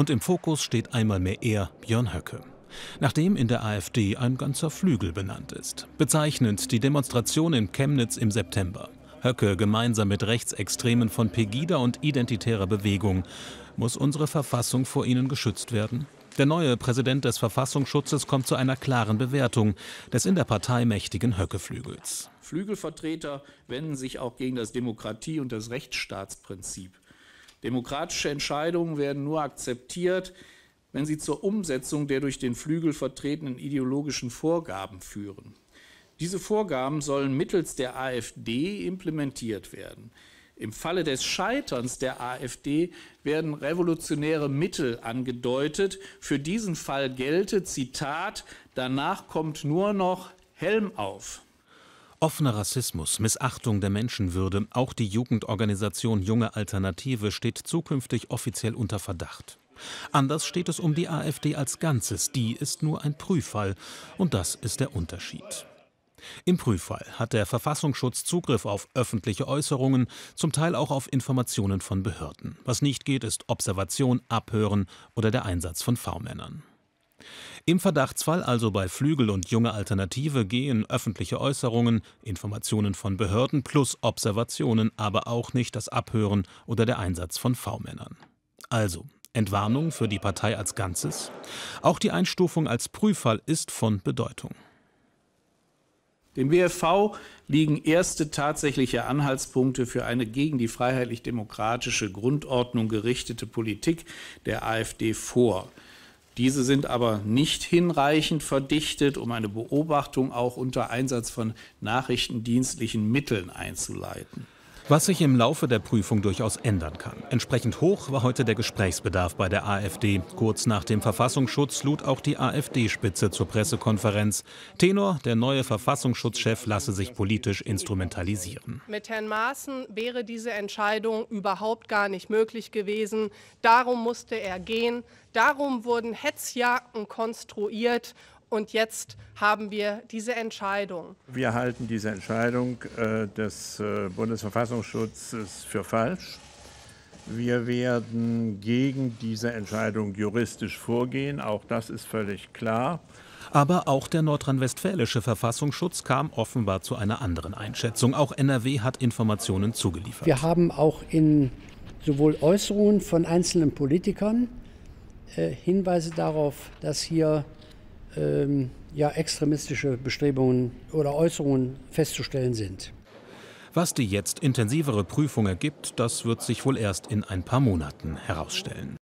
Und im Fokus steht einmal mehr er, Björn Höcke. Nachdem in der AfD ein ganzer Flügel benannt ist. Bezeichnend die Demonstration in Chemnitz im September. Höcke gemeinsam mit Rechtsextremen von Pegida und identitärer Bewegung. Muss unsere Verfassung vor ihnen geschützt werden? Der neue Präsident des Verfassungsschutzes kommt zu einer klaren Bewertung des in der Partei mächtigen Höcke-Flügels. Flügelvertreter wenden sich auch gegen das Demokratie- und das Rechtsstaatsprinzip. Demokratische Entscheidungen werden nur akzeptiert, wenn sie zur Umsetzung der durch den Flügel vertretenen ideologischen Vorgaben führen. Diese Vorgaben sollen mittels der AfD implementiert werden. Im Falle des Scheiterns der AfD werden revolutionäre Mittel angedeutet. Für diesen Fall gelte, Zitat, danach kommt nur noch Helm auf. Offener Rassismus, Missachtung der Menschenwürde, auch die Jugendorganisation Junge Alternative steht zukünftig offiziell unter Verdacht. Anders steht es um die AfD als Ganzes, die ist nur ein Prüffall und das ist der Unterschied. Im Prüffall hat der Verfassungsschutz Zugriff auf öffentliche Äußerungen, zum Teil auch auf Informationen von Behörden. Was nicht geht, ist Observation, Abhören oder der Einsatz von V-Männern. Im Verdachtsfall, also bei Flügel und Junge Alternative, gehen öffentliche Äußerungen, Informationen von Behörden plus Observationen, aber auch nicht das Abhören oder der Einsatz von V-Männern. Also, Entwarnung für die Partei als Ganzes. Auch die Einstufung als Prüffall ist von Bedeutung. Dem WFV liegen erste tatsächliche Anhaltspunkte für eine gegen die freiheitlich-demokratische Grundordnung gerichtete Politik der AfD vor. Diese sind aber nicht hinreichend verdichtet, um eine Beobachtung auch unter Einsatz von nachrichtendienstlichen Mitteln einzuleiten was sich im Laufe der Prüfung durchaus ändern kann. Entsprechend hoch war heute der Gesprächsbedarf bei der AfD. Kurz nach dem Verfassungsschutz lud auch die AfD-Spitze zur Pressekonferenz. Tenor, der neue Verfassungsschutzchef lasse sich politisch instrumentalisieren. Mit Herrn Maaßen wäre diese Entscheidung überhaupt gar nicht möglich gewesen. Darum musste er gehen. Darum wurden Hetzjagden konstruiert und jetzt haben wir diese Entscheidung. Wir halten diese Entscheidung äh, des äh, Bundesverfassungsschutzes für falsch. Wir werden gegen diese Entscheidung juristisch vorgehen. Auch das ist völlig klar. Aber auch der nordrhein-westfälische Verfassungsschutz kam offenbar zu einer anderen Einschätzung. Auch NRW hat Informationen zugeliefert. Wir haben auch in sowohl Äußerungen von einzelnen Politikern äh, Hinweise darauf, dass hier ähm, ja, extremistische Bestrebungen oder Äußerungen festzustellen sind. Was die jetzt intensivere Prüfung ergibt, das wird sich wohl erst in ein paar Monaten herausstellen.